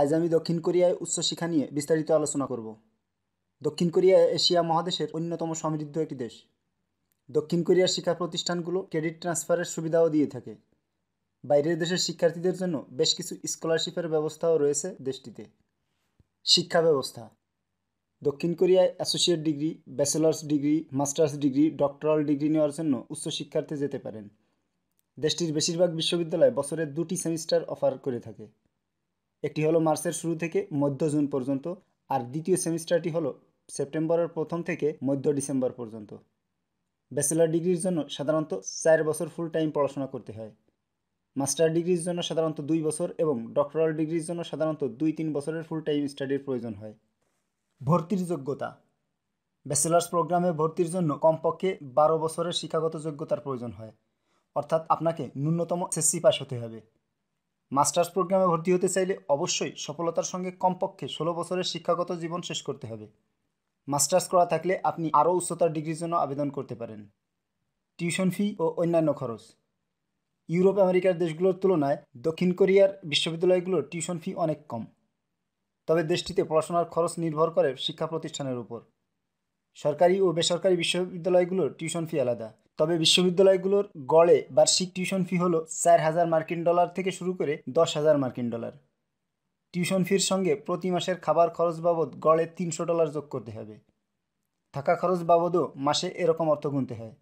আজ আমি দক্ষিণ কোরিয়ায় উচ্চশিক্ষা নিয়ে বিস্তারিত আলোচনা করব দক্ষিণ কোরিয়া এশিয়া মহাদেশের অন্যতম সমৃদ্ধ একটি দেশ দক্ষিণ কোরিয়ার শিক্ষা প্রতিষ্ঠানগুলো ক্রেডিট ট্রান্সফারের সুবিধাও দিয়ে থাকে বাইরের দেশের শিক্ষার্থীদের জন্য বেশ কিছু স্কলারশিপের ব্যবস্থাও রয়েছে দেশটিতে শিক্ষা ব্যবস্থা দক্ষিণ কোরিয়ায় associate degree bachelors degree masters degree doctoral degree নেওয়ার জন্য উচ্চশিক্ষার্থে যেতে পারেন দেশটির বেশিরভাগ বিশ্ববিদ্যালয় বছরের দুটি সেমিস্টার অফার করে থাকে একটি হলো মার্চের শুরু থেকে মধ্য জুন পর্যন্ত আর দ্বিতীয় সেমিস্টারটি হলো সেপ্টেম্বরের প্রথম থেকে মধ্য ডিসেম্বর পর্যন্ত ব্যাচেলার ডিগ্রির জন্য সাধারণত চার বছর ফুল টাইম পড়াশোনা করতে হয় মাস্টার ডিগ্রির জন্য সাধারণত দুই বছর এবং ডক্টরাল ডিগ্রির জন্য সাধারণত দুই তিন বছরের ফুল টাইম স্টাডির প্রয়োজন হয় ভর্তির যোগ্যতা ব্যাচেলার্স প্রোগ্রামে ভর্তির জন্য কমপক্ষে বারো বছরের শিক্ষাগত যোগ্যতার প্রয়োজন হয় অর্থাৎ আপনাকে ন্যূনতম এসএসসি পাস হতে হবে মাস্টার্স প্রোগ্রামে ভর্তি হতে চাইলে অবশ্যই সফলতার সঙ্গে কমপক্ষে ষোলো বছরের শিক্ষাগত জীবন শেষ করতে হবে মাস্টার্স করা থাকলে আপনি আরও উচ্চতার ডিগ্রির জন্য আবেদন করতে পারেন টিউশন ফি ও অন্যান্য খরচ ইউরোপ আমেরিকার দেশগুলোর তুলনায় দক্ষিণ কোরিয়ার বিশ্ববিদ্যালয়গুলোর টিউশন ফি অনেক কম তবে দেশটিতে পড়াশোনার খরচ নির্ভর করে শিক্ষা প্রতিষ্ঠানের উপর সরকারি ও বেসরকারি বিশ্ববিদ্যালয়গুলোর টিউশন ফি আলাদা তবে বিশ্ববিদ্যালয়গুলোর গড়ে বার্ষিক টিউশন ফি হলো চার হাজার মার্কিন ডলার থেকে শুরু করে দশ হাজার মার্কিন ডলার টিউশন ফির সঙ্গে প্রতি মাসের খাবার খরচ বাবদ গড়ে তিনশো ডলার যোগ করতে হবে থাকা খরচ বাবদও মাসে এরকম অর্থ গুনতে হয়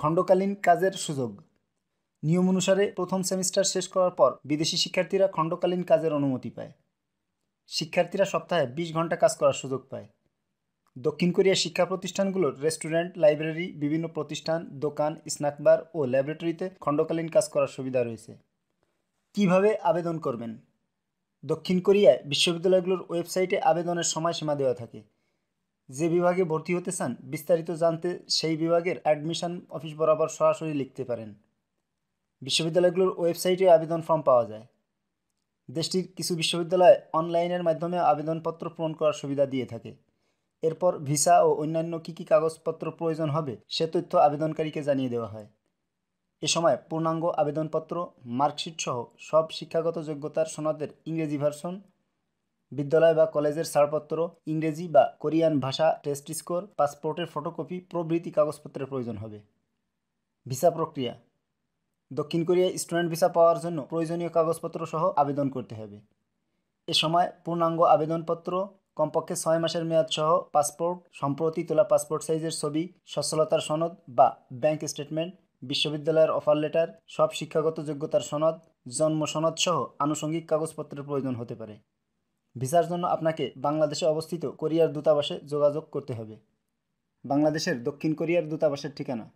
খণ্ডকালীন কাজের সুযোগ নিয়ম অনুসারে প্রথম সেমিস্টার শেষ করার পর বিদেশি শিক্ষার্থীরা খণ্ডকালীন কাজের অনুমতি পায় শিক্ষার্থীরা সপ্তাহে বিশ ঘন্টা কাজ করার সুযোগ পায় দক্ষিণ কোরিয়া শিক্ষা প্রতিষ্ঠানগুলোর রেস্টুরেন্ট লাইব্রেরি বিভিন্ন প্রতিষ্ঠান দোকান স্ন্যাকবার ও ল্যাবরেটরিতে খণ্ডকালীন কাজ করার সুবিধা রয়েছে কিভাবে আবেদন করবেন দক্ষিণ কোরিয়ায় বিশ্ববিদ্যালয়গুলোর ওয়েবসাইটে আবেদনের সময়সীমা দেওয়া থাকে যে বিভাগে ভর্তি হতে চান বিস্তারিত জানতে সেই বিভাগের অ্যাডমিশন অফিস বরাবর সরাসরি লিখতে পারেন বিশ্ববিদ্যালয়গুলোর ওয়েবসাইটে আবেদন ফর্ম পাওয়া যায় দেশটির কিছু বিশ্ববিদ্যালয় অনলাইনের মাধ্যমে আবেদনপত্র পূরণ করার সুবিধা দিয়ে থাকে এরপর ভিসা ও অন্যান্য কী কী কাগজপত্র প্রয়োজন হবে সে তথ্য আবেদনকারীকে জানিয়ে দেওয়া হয় এ সময় পূর্ণাঙ্গ আবেদনপত্র মার্কশিট সহ সব শিক্ষাগত যোগ্যতার সনদের ইংরেজি ভার্সন বিদ্যালয় বা কলেজের ছাড়পত্র ইংরেজি বা কোরিয়ান ভাষা টেস্ট স্কোর পাসপোর্টের ফটোকপি প্রভৃতি কাগজপত্রের প্রয়োজন হবে ভিসা প্রক্রিয়া দক্ষিণ কোরিয়ায় স্টুডেন্ট ভিসা পাওয়ার জন্য প্রয়োজনীয় কাগজপত্র সহ আবেদন করতে হবে এ সময় পূর্ণাঙ্গ আবেদনপত্র কমপক্ষে ছয় মাসের মেয়াদ সহ পাসপোর্ট সম্প্রতি তোলা পাসপোর্ট সাইজের ছবি সচ্ছলতার সনদ বা ব্যাংক স্টেটমেন্ট বিশ্ববিদ্যালয়ের অফার লেটার সব শিক্ষাগত যোগ্যতার সনদ জন্ম সনদ সহ আনুষঙ্গিক কাগজপত্রের প্রয়োজন হতে পারে ভিসার জন্য আপনাকে বাংলাদেশে অবস্থিত কোরিয়ার দূতাবাসে যোগাযোগ করতে হবে বাংলাদেশের দক্ষিণ কোরিয়ার দূতাবাসের ঠিকানা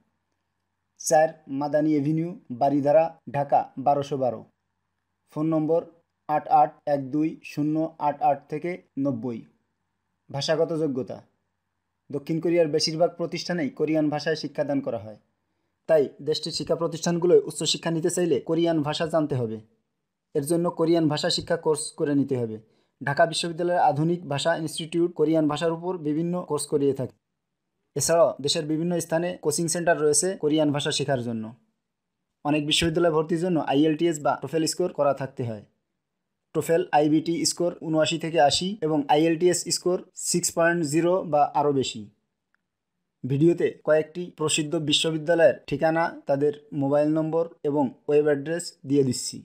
চার মাদানি এভিনিউ বারিধারা ঢাকা বারোশো বারো ফোন নম্বর আট আট এক দুই শূন্য আট আট থেকে নব্বই ভাষাগত যোগ্যতা দক্ষিণ কোরিয়ার বেশিরভাগ প্রতিষ্ঠানেই কোরিয়ান ভাষায় শিক্ষাদান করা হয় তাই দেশটির শিক্ষা প্রতিষ্ঠানগুলোয় উচ্চশিক্ষা নিতে চাইলে কোরিয়ান ভাষা জানতে হবে এর জন্য কোরিয়ান ভাষা শিক্ষা কোর্স করে নিতে হবে ঢাকা বিশ্ববিদ্যালয়ের আধুনিক ভাষা ইনস্টিটিউট কোরিয়ান ভাষার উপর বিভিন্ন কোর্স করিয়ে থাকে এছাড়াও দেশের বিভিন্ন স্থানে কোচিং সেন্টার রয়েছে কোরিয়ান ভাষা শেখার জন্য অনেক বিশ্ববিদ্যালয়ে ভর্তির জন্য আইএলটিএস বা প্রোফেল স্কোর করা থাকতে হয় টোফেল আইবিটি স্কোর উনআশি থেকে আশি এবং IELTS score six point zero বা আরও বেশি ভিডিওতে কয়েকটি প্রসিদ্ধ বিশ্ববিদ্যালয়ের ঠিকানা তাদের মোবাইল নম্বর এবং ওয়েব অ্যাড্রেস দিয়ে দিচ্ছি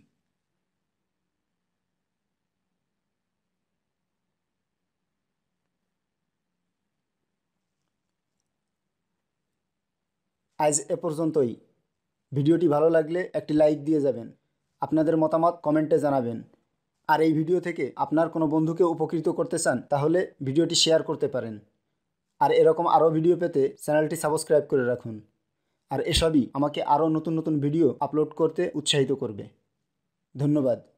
আজ এ পর্যন্তই ভিডিওটি ভালো লাগলে একটি লাইক দিয়ে যাবেন আপনাদের মতামত কমেন্টে জানাবেন আর এই ভিডিও থেকে আপনার কোনো বন্ধুকে উপকৃত করতে চান তাহলে ভিডিওটি শেয়ার করতে পারেন আর এরকম আরও ভিডিও পেতে চ্যানেলটি সাবস্ক্রাইব করে রাখুন আর এসবই আমাকে আরও নতুন নতুন ভিডিও আপলোড করতে উৎসাহিত করবে ধন্যবাদ